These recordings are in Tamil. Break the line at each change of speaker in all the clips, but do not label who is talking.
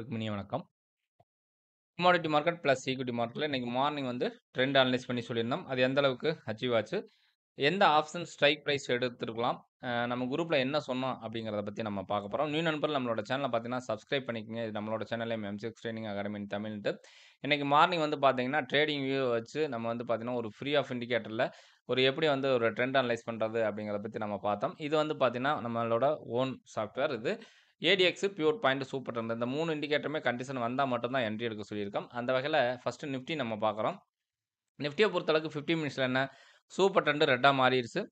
எல்லாருக்கும் இனிய வணக்கம் கமாடிட்டி மார்க்கெட் ப்ளஸ் ஈக்விட்டி மார்க்கெட்டில் இன்றைக்கி மார்னிங் வந்து ட்ரெண்ட் அனலைஸ் பண்ணி சொல்லியிருந்தோம் அது எந்த அளவுக்கு அச்சீவ் ஆச்சு எந்த ஆப்ஷன் ஸ்ட்ரைக் ப்ரைஸ் எடுத்துருக்கலாம் நம்ம குரூப்பில் என்ன சொன்னோம் அப்படிங்கிறத பற்றி நம்ம பார்க்க போகிறோம் நியூ நண்பர் நம்மளோட சேனலை பார்த்தீங்கன்னா சப்ஸ்கிரைப் பண்ணிக்கங்க இது நம்மளோட சேனல் எம்சிக்ஸ் ட்ரைனிங் அகாடமி தமிழ்ட்டு இன்றைக்கி மார்னிங் வந்து பார்த்தீங்கன்னா ட்ரேடிங் வியூ வச்சு நம்ம வந்து பார்த்தீங்கன்னா ஒரு ஃப்ரீ ஆஃப் இண்டிகேட்டரில் ஒரு எப்படி வந்து ஒரு ட்ரெண்ட் அனலைஸ் பண்ணுறது அப்படிங்கிறத பற்றி நம்ம பார்த்தோம் இது வந்து பார்த்தீங்கன்னா நம்மளோட ஓன் சாஃப்ட்வேர் இது ஏடிஎக்ஸ் பியூர் பாயிண்ட் சூப்பர் இருந்தது இந்த மூணு இண்டிகேட்டருமே கண்டிஷன் வந்தால் மட்டும்தான் என்ட்ரி எடுக்க சொல்லியிருக்கோம் அந்த வகையில் ஃபஸ்ட்டு நிஃப்டி நம்ம பார்க்குறோம் நிஃப்டியை பொறுத்தளவுக்கு ஃபிஃப்டி மினிட்ஸில் என்ன சூப்பர் ட்ரெண்டு ரெட்டாக மாறிடுச்சு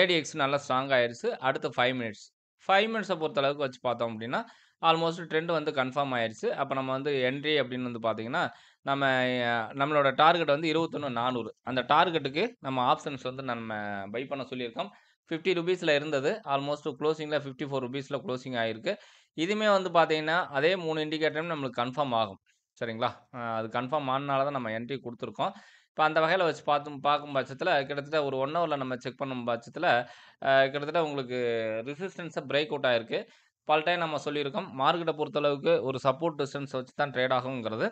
ஏடிஎக்ஸ் நல்லா ஸ்ட்ராங் ஆயிடுச்சு அடுத்து ஃபைவ் மினிட்ஸ் ஃபைவ் மினிட்ஸை பொறுத்தளவுக்கு வச்சு பார்த்தோம் அப்படின்னா ஆல்மோஸ்ட் ட்ரெண்ட் வந்து கன்ஃபார்ம் ஆயிடுச்சு அப்போ நம்ம வந்து என்ட்ரி அப்படின்னு வந்து பார்த்தீங்கன்னா நம்ம நம்மளோட டார்கெட் வந்து இருபத்தொன்று நானூறு அந்த டார்கெட்டுக்கு நம்ம ஆப்ஷன்ஸ் வந்து நம்ம பை பண்ண சொல்லியிருக்கோம் ஃபிஃப்டி ருபீஸில் இருந்தது ஆல்மோஸ்ட் க்ளோசிங்கில் ஃபிஃப்டி ஃபோர் ருபீஸில் க்ளோசிங் ஆகிருக்கு இதுவுமே வந்து பார்த்தீங்கன்னா அதே மூணு இண்டிகேட்டரும் நம்மளுக்கு கன்ஃபார்ம் ஆகும் சரிங்களா அது கன்ஃபார்ம் ஆனால் தான் நம்ம என்ட்ரி கொடுத்துருக்கோம் இப்போ அந்த வகையில் வச்சு பார்த்து பார்க்கும் பட்சத்தில் கிட்டத்தட்ட ஒரு ஒன் ஹவரில் நம்ம செக் பண்ணும் பட்சத்தில் கிட்டத்தட்ட உங்களுக்கு ரிசிஸ்டன்ஸை பிரேக் அவுட் ஆகிருக்கு பல டைம் நம்ம சொல்லியிருக்கோம் மார்க்கெட்டை பொறுத்தளவுக்கு ஒரு சப்போர்ட் டிஸ்டன்ஸ் வச்சு தான் ட்ரேட் ஆகுங்கிறது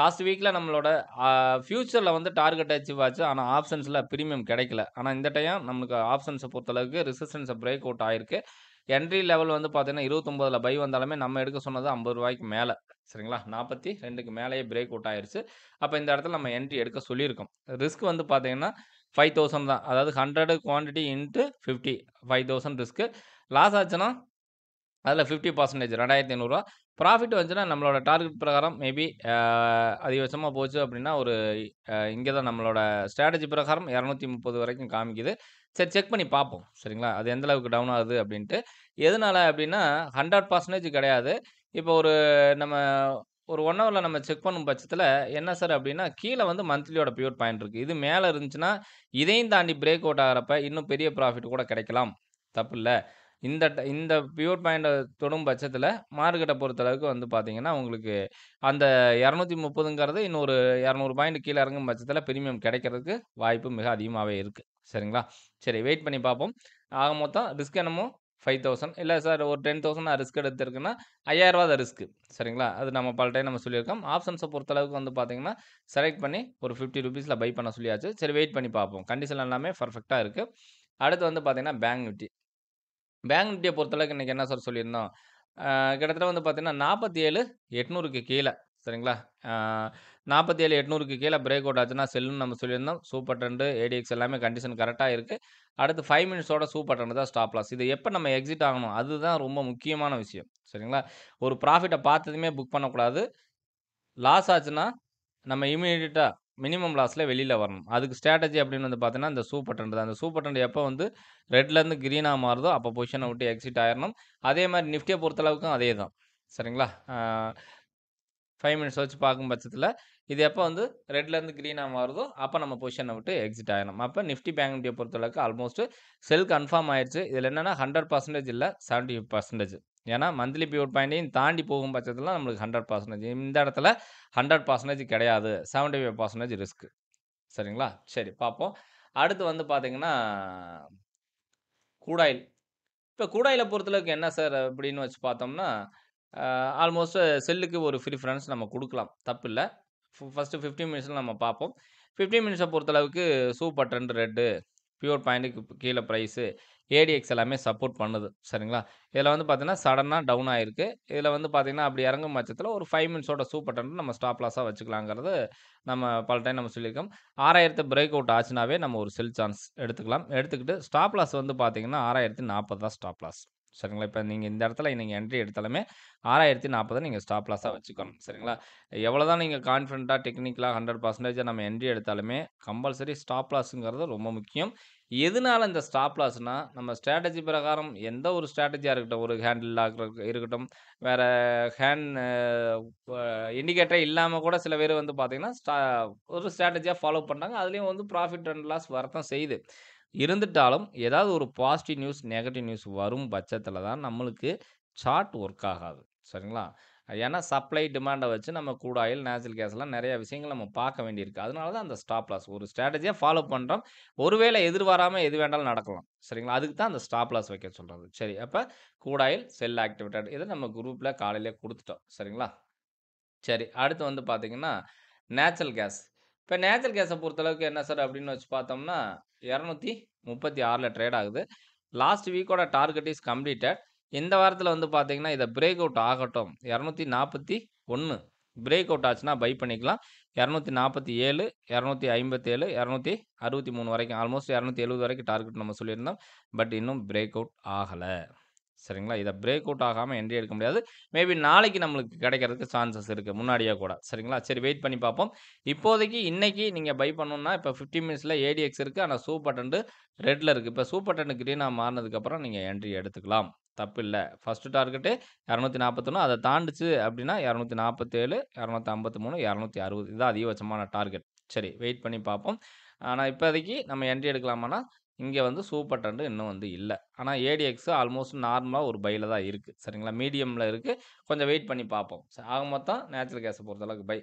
லாஸ்ட் வீக்கில் நம்மளோட ஃப்யூச்சரில் வந்து டார்கெட் அச்சீவ் ஆச்சு ஆனால் ஆப்ஷன்ஸில் ப்ரீமியம் கிடைக்கல ஆனால் இந்த டைம் நம்மளுக்கு ஆப்ஷன்ஸை பொறுத்தளவுக்கு ரிசிஸ்டன்ஸை பிரேக் அவுட் ஆயிருக்கு என்ட்ரி லெவல் வந்து பார்த்தீங்கன்னா இருபத்தொம்பதில் பை வந்தாலுமே நம்ம எடுக்க சொன்னது ஐம்பது ரூபாய்க்கு மேலே சரிங்களா நாற்பத்தி ரெண்டுக்கு மேலேயே பிரேக் அவுட் ஆயிடுச்சு அப்போ இந்த இடத்துல நம்ம என்ட்ரி எடுக்க சொல்லியிருக்கோம் ரிஸ்க் வந்து பார்த்தீங்கன்னா ஃபைவ் தௌசண்ட் தான் அதாவது hundred quantity into fifty five thousand risk loss ஆச்சுன்னா அதில் ஃபிஃப்டி பர்சன்டேஜ் ரெண்டாயிரத்தி ஐநூறுரூவா ப்ராஃபிட் வந்துச்சுன்னா நம்மளோட டார்கெட் பிரகாரம் மேபி அதிகபட்சமாக போச்சு அப்படின்னா ஒரு இங்கே தான் நம்மளோட ஸ்ட்ராட்டஜி பிரகாரம் இரநூத்தி முப்பது வரைக்கும் காமிக்குது சரி செக் பண்ணி பார்ப்போம் சரிங்களா அது எந்த அளவுக்கு டவுன் ஆகுது அப்படின்ட்டு எதனால் அப்படின்னா ஹண்ட்ரட் பர்சன்டேஜ் கிடையாது இப்போ ஒரு நம்ம ஒரு ஒன் ஹவரில் நம்ம செக் பண்ணும் பட்சத்தில் என்ன சார் அப்படின்னா கீழே வந்து மந்த்லியோட பியூர் பாயிண்ட் இருக்குது இது மேலே இருந்துச்சுன்னா இதையும் தாண்டி பிரேக் அவுட் ஆகிறப்ப இன்னும் பெரிய ப்ராஃபிட் கூட கிடைக்கலாம் தப்பு இல்லை இந்த இந்த பியூர் பாயிண்ட்டை தொடும் பட்சத்தில் மார்க்கெட்டை பொறுத்தளவுக்கு வந்து பார்த்தீங்கன்னா, உங்களுக்கு அந்த இரநூத்தி முப்பதுங்கிறது இன்னொரு இரநூறு பாயிண்ட் கீழே இறங்கும் பட்சத்தில் பிரீமியம் கிடைக்கிறதுக்கு வாய்ப்பு மிக அதிகமாகவே இருக்குது சரிங்களா? சரி வெயிட் பண்ணி பார்ப்போம். ஆக மொத்தம் ரிஸ்க் என்னமோ ஃபைவ் தௌசண்ட் இல்லை சார் ஒரு தௌசண்ட் நான் ரிஸ்க் எடுத்திருக்கேன்னா, ஐயாயிரரூவா தான் ரிஸ்க்கு சரிங்களா? அது நம்ம பல டைம் நம்ம சொல்லியிருக்கோம். ஆப்ஷன்ஸை பொறுத்தளவுக்கு வந்து பார்த்தீங்கன்னா, செலக்ட் பண்ணி ஒரு ஃபிஃப்டி ருபீஸில் பை பண்ண சொல்லியாச்சு. சரி வெயிட் பண்ணி பார்ப்போம். கண்டிஷன் எல்லாமே பர்ஃபெக்டாக இருக்குது அடுத்து வந்து பார்த்தீங்கன்னா, பேங்க் நிஃப்டி. பேங்க் நிஃப்டியை பொறுத்தளவுக்கு இன்றைக்கி என்ன சார் சொல்லியிருந்தோம் கிட்டத்தட்ட வந்து பார்த்திங்கன்னா நாற்பத்தி ஏழு எட்நூறுக்கு கீழே சரிங்களா நாற்பத்தி ஏழு எட்நூறுக்கு கீழே பிரேக் அவுட் ஆச்சுன்னா செல்லுன்னு நம்ம சொல்லியிருந்தோம் சூப்பர் ட்ரெண்டு ஏடிஎக்ஸ் எல்லாமே கண்டிஷன் கரெக்டாக இருக்குது அடுத்து ஃபைவ் மினிட்ஸோட சூப்பர் ட்ரெண்டு தான் ஸ்டாப் லாஸ் இது எப்போ நம்ம எக்ஸிட் ஆகணும் அதுதான் ரொம்ப முக்கியமான விஷயம் சரிங்களா ஒரு ப்ராஃபிட்டை பார்த்ததுமே புக் பண்ணக்கூடாது லாஸ் ஆச்சுன்னா நம்ம இமீடியட்டாக மினிமம் லாஸில் வெளியில் வரணும் அதுக்கு ஸ்ட்ராட்டஜி அப்படின்னு வந்து பார்த்தீங்கன்னா இந்த சூப்பர் ட்ரெண்ட் தான் அந்த சூப்பர் ட்ரெண்ட் எப்போ வந்து ரெட்லேருந்து க்ரீனாக மாறுதோ அப்போ பொசிஷனை விட்டு எக்ஸிட் ஆயிடணும் அதே மாதிரி நிஃப்டியை பொறுத்தளவுக்கும் அதே தான் சரிங்களா ஃபைவ் மினிட்ஸ் வச்சு பார்க்கும் பட்சத்தில் இது எப்போ வந்து ரெட்லேருந்து க்ரீனாக மாறுதோ அப்போ நம்ம பொசிஷனை விட்டு எக்ஸிட் ஆகிடணும் அப்போ நிஃப்டி பேங்க் நிஃப்டியை பொறுத்தளவுக்கு ஆல்மோஸ்ட் செல் கன்ஃபார்ம் ஆயிடுச்சு இதில் என்னென்னா ஹண்ட்ரட் பர்சன்டேஜ் இல்லை செவன்ட்டி பர்சன்டேஜ் ஏன்னா மந்த்லி பியூர் பாயிண்டையும் தாண்டி போகும் பட்சத்தில் நம்மளுக்கு ஹண்ட்ரட் பர்சன்டேஜ் இந்த இடத்துல ஹண்ட்ரட் பர்சன்டேஜ் கிடையாது செவன்டி ஃபைவ் பர்சன்டேஜ் ரிஸ்க்கு சரிங்களா சரி பார்ப்போம் அடுத்து வந்து பார்த்திங்கன்னா கூடாயில் இப்போ கூடாயில் பொறுத்தளவுக்கு என்ன சார் அப்படின்னு வச்சு பார்த்தோம்னா ஆல்மோஸ்ட் செல்லுக்கு ஒரு ப்ரிஃபரன்ஸ் நம்ம கொடுக்கலாம் தப்பு இல்லை ஃபஸ்ட்டு ஃபிஃப்டீன் மினிட்ஸில் நம்ம பார்ப்போம் ஃபிஃப்டீன் மினிட்ஸை பொறுத்தளவுக்கு சூப்பர் ரெண்டு ரெட்டு பியூர் பாயிண்ட்டுக்கு கீழே ப்ரைஸு ஏடிஎக்ஸ் எல்லாமே சப்போர்ட் பண்ணுது சரிங்களா இதில் வந்து பார்த்தீங்கன்னா சடனாக டவுன் ஆகிருக்கு இதில் வந்து பார்த்தீங்கன்னா அப்படி இறங்கும் பட்சத்தில் ஒரு ஃபைவ் மினிட்ஸோட சூப்பர் டென்ட் நம்ம ஸ்டாப் லாஸாக வச்சுக்கலாங்கிறது நம்ம பல டைம் நம்ம சொல்லியிருக்கோம் ஆறாயிரத்து பிரேக் அவுட் ஆச்சுனாவே நம்ம ஒரு செல் சான்ஸ் எடுத்துக்கலாம் எடுத்துக்கிட்டு ஸ்டாப் லாஸ் வந்து பார்த்தீங்கன்னா ஆறாயிரத்து நாற்பது தான் ஸ்டாப் லாஸ் சரிங்களா இப்போ நீங்கள் இந்த இடத்துல நீங்கள் என்ட்ரி எடுத்தாலுமே ஆறாயிரத்தி நாற்பதை நீங்கள் ஸ்டாப் லாஸாக வச்சுக்கணும் சரிங்களா எவ்வளோ தான் நீங்கள் கான்ஃபிடண்ட்டாக டெக்னிக்கலாக ஹண்ட்ரட் பர்சன்டேஜாக நம்ம என்ட்ரி எடுத்தாலுமே கம்பல்சரி ஸ்டாப் லாஸுங்கிறது ரொம்ப முக்கியம் எதனால் இந்த ஸ்டாப் லாஸ்னால் நம்ம ஸ்ட்ராட்டஜி பிரகாரம் எந்த ஒரு ஸ்ட்ராட்டஜியாக இருக்கட்டும் ஒரு ஹேண்டில் இருக்கட்டும் வேறு ஹேண்ட் இண்டிகேட்டரே இல்லாமல் கூட சில பேர் வந்து பார்த்திங்கன்னா ஸ்டா ஒரு ஸ்ட்ராட்டஜியாக ஃபாலோ பண்ணுறாங்க அதுலேயும் வந்து ப்ராஃபிட் அண்ட் லாஸ் வரத்தான் செய்யுது இருந்துட்டாலும் ஏதாவது ஒரு பாசிட்டிவ் நியூஸ் நெகட்டிவ் நியூஸ் வரும் பட்சத்தில் தான் நம்மளுக்கு சார்ட் ஒர்க் ஆகாது சரிங்களா ஏன்னா சப்ளை டிமாண்டை வச்சு நம்ம கூட ஆயில் நேச்சுரல் கேஸ்லாம் நிறைய விஷயங்கள் நம்ம பார்க்க வேண்டியிருக்கு அதனால தான் அந்த ஸ்டாப் லாஸ் ஒரு ஸ்ட்ராட்டஜியாக ஃபாலோ பண்ணுறோம் ஒருவேளை எதிர்வாராமல் எது வேண்டாலும் நடக்கலாம் சரிங்களா அதுக்கு தான் அந்த ஸ்டாப் லாஸ் வைக்க சொல்கிறது சரி அப்போ கூடாயில் செல் ஆக்டிவேட்டட் இதை நம்ம குரூப்பில் காலையிலே கொடுத்துட்டோம் சரிங்களா சரி அடுத்து வந்து பார்த்திங்கன்னா நேச்சுரல் கேஸ் இப்போ நேச்சுரல் கேஸை பொறுத்தளவுக்கு என்ன சார் அப்படின்னு வச்சு பார்த்தோம்னா இரநூத்தி முப்பத்தி ஆறில் ட்ரேட் ஆகுது லாஸ்ட் வீக்கோட டார்கெட் இஸ் கம்ப்ளீட்டட் இந்த வாரத்தில் வந்து பார்த்தீங்கன்னா இதை பிரேக் அவுட் ஆகட்டும் இரநூத்தி நாற்பத்தி ஒன்று பிரேக் அவுட் ஆச்சுன்னா பை பண்ணிக்கலாம் இரநூத்தி நாற்பத்தி ஏழு இரநூத்தி ஐம்பத்தேழு இரநூத்தி அறுபத்தி மூணு வரைக்கும் ஆல்மோஸ்ட் இரநூத்தி எழுபது வரைக்கும் டார்கெட் நம்ம சொல்லியிருந்தோம் பட் இன்னும் பிரேக் அவுட் ஆகலை சரிங்களா இதை பிரேக் அவுட் ஆகாமல் என்ட்ரி எடுக்க முடியாது மேபி நாளைக்கு நம்மளுக்கு கிடைக்கிறதுக்கு சான்சஸ் இருக்குது முன்னாடியே கூட சரிங்களா சரி வெயிட் பண்ணி பார்ப்போம் இப்போதைக்கு இன்றைக்கி நீங்கள் பை பண்ணணும்னா இப்போ ஃபிஃப்டி மினிட்ஸில் ஏடிஎக்ஸ் இருக்குது ஆனால் சூப்பர் டண்டு ரெட்டில் இருக்குது இப்போ சூப்பர் டண்டு க்ரீனாக மாறினதுக்கப்புறம் நீங்கள் என்ட்ரி எடுத்துக்கலாம் தப்பு இல்லை ஃபஸ்ட்டு டார்கெட்டு இரநூத்தி நாற்பத்தொன்று அதை தாண்டிச்சு அப்படின்னா இரநூத்தி நாற்பத்தேழு இரநூத்தி ஐம்பத்தி மூணு இரநூத்தி அறுபது இதுதான் அதிகபட்சமான டார்கெட் சரி வெயிட் பண்ணி பார்ப்போம் ஆனால் இப்போதைக்கு நம்ம என்ட்ரி எடுக்கலாமான்னா இங்கே வந்து சூப்பர் ட்ரெண்டு இன்னும் வந்து இல்லை ஆனால் ஏடிஎக்ஸ் ஆல்மோஸ்ட் நார்மலாக ஒரு பையில் தான் இருக்குது சரிங்களா மீடியமில் இருக்குது கொஞ்சம் வெயிட் பண்ணி பார்ப்போம் ஆக மொத்தம் நேச்சுரல் கேஸை பொறுத்தளவுக்கு பை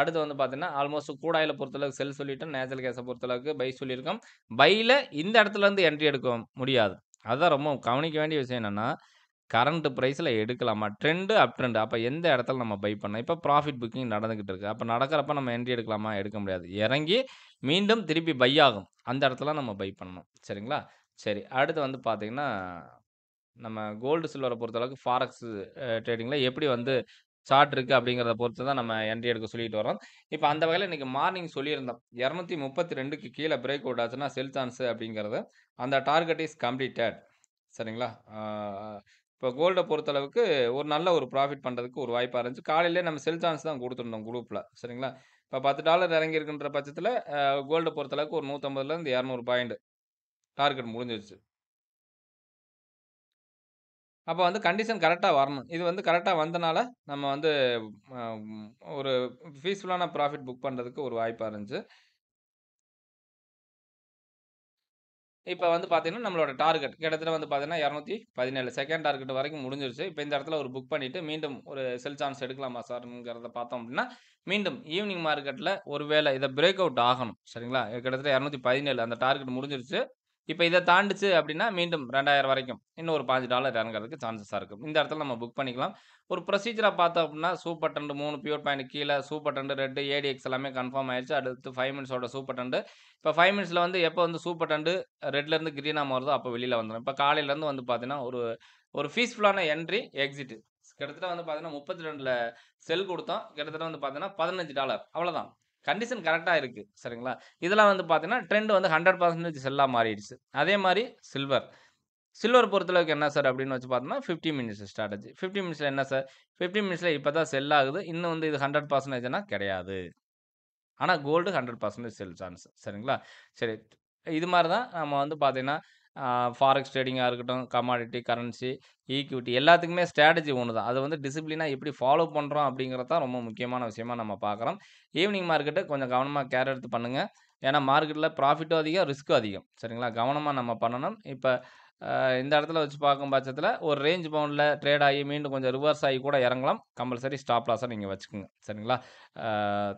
அடுத்து வந்து பார்த்தீங்கன்னா ஆல்மோஸ்ட் கூடாயில் பொறுத்தளவுக்கு செல் சொல்லிட்டோம் நேச்சுரல் கேஸை பொறுத்தளவுக்கு பை சொல்லியிருக்கோம் பையில் இந்த இடத்துலேருந்து என்ட்ரி எடுக்க முடியாது அதுதான் ரொம்ப கவனிக்க வேண்டிய விஷயம் என்னென்னா கரண்ட் ப்ரைஸில் எடுக்கலாமா ட்ரெண்டு அப் ட்ரெண்டு அப்போ எந்த இடத்துல நம்ம பை பண்ணோம் இப்போ ப்ராஃபிட் புக்கிங் நடந்துக்கிட்டு இருக்குது அப்போ நடக்கிறப்ப நம்ம என்ட்ரி எடுக்கலாமா எடுக்க முடியாது இறங்கி மீண்டும் திருப்பி பை ஆகும் அந்த இடத்துல நம்ம பை பண்ணணும் சரிங்களா சரி அடுத்து வந்து பார்த்திங்கன்னா நம்ம கோல்டு சில்வரை பொறுத்தளவுக்கு ஃபாரக்ஸ் ட்ரேடிங்கில் எப்படி வந்து சார்ட் இருக்குது அப்படிங்கிறத பொறுத்து தான் நம்ம என்ட்ரி எடுக்க சொல்லிட்டு வரோம் இப்போ அந்த வகையில் இன்றைக்கி மார்னிங் சொல்லியிருந்தோம் இரநூத்தி முப்பத்தி ரெண்டுக்கு கீழே பிரேக் அவுட் ஆச்சுன்னா செல் சான்ஸு அப்படிங்கிறது அந்த டார்கெட் இஸ் கம்ப்ளீட்டட் சரிங்களா இப்போ கோல்டை பொறுத்தளவுக்கு ஒரு நல்ல ஒரு ப்ராஃபிட் பண்ணுறதுக்கு ஒரு வாய்ப்பாக இருந்துச்சு காலையிலே நம்ம செல் சான்ஸ் தான் கொடுத்துருந்தோம் குரூப்பில் சரிங்களா இப்போ பத்து டாலர் இறங்கியிருக்குன்ற பட்சத்தில் கோல்டை பொறுத்தளவுக்கு ஒரு நூற்றம்பதுலேருந்து இரநூறு பாயிண்ட் டார்கெட் முடிஞ்சிருச்சு அப்போ வந்து கண்டிஷன் கரெக்டாக வரணும் இது வந்து கரெக்டாக வந்தனால நம்ம வந்து ஒரு பீஸ்ஃபுல்லான ப்ராஃபிட் புக் பண்ணுறதுக்கு ஒரு வாய்ப்பாக இருந்துச்சு இப்போ வந்து பார்த்தீங்கன்னா நம்மளோட டார்கெட் கிட்டத்தட்ட வந்து பார்த்தீங்கன்னா இரநூத்தி பதினேழு செகண்ட் டார்கெட் வரைக்கும் முடிஞ்சிருச்சு இப்போ இந்த இடத்துல ஒரு புக் பண்ணிவிட்டு மீண்டும் ஒரு செல் சான்ஸ் எடுக்கலாமா சார்ங்கிறத பார்த்தோம் அப்படின்னா மீண்டும் ஈவினிங் மார்க்கெட்டில் ஒரு வேளை இதை பிரேக் அவுட் ஆகணும் சரிங்களா கிட்டத்தட்ட இரநூத்தி பதினேழு அந்த டார்கெட் முடிஞ்சிருச்சு இப்போ இதை தாண்டிச்சு அப்படின்னா மீண்டும் ரெண்டாயிரம் வரைக்கும் இன்னும் ஒரு பாஞ்சு டாலர் இறங்குறதுக்கு சான்சஸாக இருக்கும் இந்த இடத்துல நம்ம புக் பண்ணிக்கலாம் ஒரு ப்ரொசீஜராக பார்த்தோம் அப்படின்னா சூப்பர் டண்டு மூணு பியூர் பாயிண்ட் கீழே சூப்பர் டண்டு ரெட்டு ஏடிஎக்ஸ் எல்லாமே கன்ஃபார்ம் ஆயிடுச்சு அடுத்து ஃபைவ் மினிட்ஸோட சூப்பர் டண்டு இப்போ ஃபைவ் மினிட்ஸில் வந்து எப்போ வந்து சூப்பர் டண்டு ரெட்லேருந்து க்ரீனாக மாறுதோ அப்போ வெளியில் வந்துடும் இப்போ காலையிலேருந்து வந்து பார்த்தீங்கன்னா ஒரு ஒரு ஃபீஸ்ஃபுல்லான என்ட்ரி எக்ஸிட்டு கிட்டத்தட்ட வந்து பார்த்தீங்கன்னா முப்பத்தி ரெண்டில் செல் கொடுத்தோம் கிட்டத்தட்ட வந்து பார்த்தீங்கன்னா பதினஞ்சு டாலர் அவ்வளோதான் கண்டிஷன் கரெக்டாக இருக்குது சரிங்களா இதெல்லாம் வந்து பார்த்தீங்கன்னா ட்ரெண்ட் வந்து ஹண்ட்ரட் பர்சன்டேஜ் செல்லாக மாறிடுச்சு அதே மாதிரி சில்வர் சில்வர் பொறுத்தளவுக்கு என்ன சார் அப்படின்னு வச்சு பார்த்தோம்னா ஃபிஃப்டி மினிட்ஸ் ஸ்ட்ராட்டஜி ஃபிஃப்டி மினிட்ஸில் என்ன சார் ஃபிஃப்டி மினிட்ஸில் இப்போ தான் செல் ஆகுது இன்னும் வந்து இது ஹண்ட்ரட் பர்சன்டேஜ்னா கிடையாது ஆனால் gold hundred percentage sell chance சரிங்களா சரி இது மாதிரி தான் நம்ம வந்து பார்த்தீங்கன்னா ஃபாரெக்ஸ் ட்ரேடிங்காக இருக்கட்டும் கமாடிட்டி கரன்சி ஈக்விட்டி எல்லாத்துக்குமே ஸ்ட்ராட்டஜி ஒன்று தான் அதை வந்து டிசிப்ளினாக எப்படி ஃபாலோ பண்ணுறோம் அப்படிங்கிறது தான் ரொம்ப முக்கியமான விஷயமா நம்ம பார்க்குறோம் ஈவினிங் மார்க்கெட்டு கொஞ்சம் கவனமாக கேர் எடுத்து பண்ணுங்கள் ஏன்னா மார்க்கெட்டில் ப்ராஃபிட்டும் அதிகம் ரிஸ்க்கும் அதிகம் சரிங்களா கவனமாக நம்ம பண்ணணும் இப்போ இந்த இடத்துல வச்சு பார்க்கும் பட்சத்தில் ஒரு ரேஞ்ச் பவுண்டில் ட்ரேட் ஆகி மீண்டும் கொஞ்சம் ரிவர்ஸ் ஆகி கூட இறங்கலாம் கம்பல்சரி ஸ்டாப் லாஸாக நீங்கள் வச்சுக்கோங்க சரிங்களா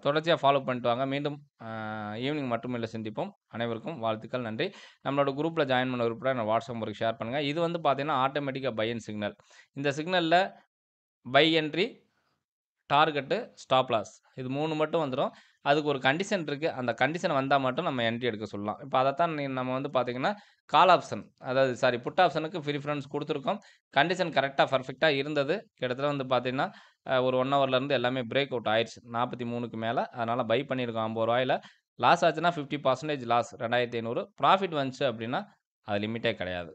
தொடர்ச்சியாக ஃபாலோ பண்ணிட்டு வாங்க மீண்டும் ஈவினிங் மட்டுமில்லை சந்திப்போம் அனைவருக்கும் வாழ்த்துக்கள் நன்றி நம்மளோட குரூப்பில் ஜாயின் பண்ண ஒரு நான் வாட்ஸ்அப் முறைக்கு ஷேர் பண்ணுங்கள் இது வந்து பார்த்தீங்கன்னா ஆட்டோமேட்டிக்காக பை அண்ட் சிக்னல் இந்த சிக்னலில் buy entry target stop loss இது மூணு மட்டும் வந்துடும் அதுக்கு ஒரு கண்டிஷன் இருக்குது அந்த கண்டிஷன் வந்தால் மட்டும் நம்ம என்ட்ரி எடுக்க சொல்லலாம் இப்போ அதை தான் நம்ம வந்து பார்த்திங்கன்னா கால் ஆப்ஷன் அதாவது சாரி புட் ஆப்ஷனுக்கு ஃப்ரீ ஃப்ரெண்ட்ஸ் கொடுத்துருக்கோம் கண்டிஷன் கரெக்டாக பர்ஃபெக்டாக இருந்தது கிட்டத்தட்ட வந்து பார்த்திங்கன்னா ஒரு ஒன் ஹவர்லேருந்து எல்லாமே பிரேக் அவுட் ஆயிடுச்சு நாற்பத்தி மூணுக்கு மேலே அதனால் பை பண்ணியிருக்கோம் ஐம்பது ரூபாயில் லாஸ் ஆச்சுன்னா ஃபிஃப்டி பர்சன்டேஜ் லாஸ் ரெண்டாயிரத்தி ஐநூறு ப்ராஃபிட் வந்துச்சு அப்படின்னா அது லிமிட்டே கிடையாது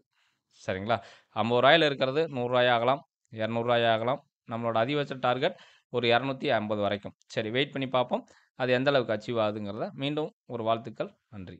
சரிங்களா ஐம்பது ரூபாயில் இருக்கிறது நூறுரூவாயாகலாம் இரநூறுவாயாகலாம் நம்மளோட அதிகபட்ச டார்கெட் ஒரு இரநூத்தி ஐம்பது வரைக்கும் சரி வெயிட் பண்ணி பார்ப்போம் அது எந்த அளவுக்கு அச்சீவ் ஆகுதுங்கிறத மீண்டும் ஒரு வாழ்த்துக்கள் நன்றி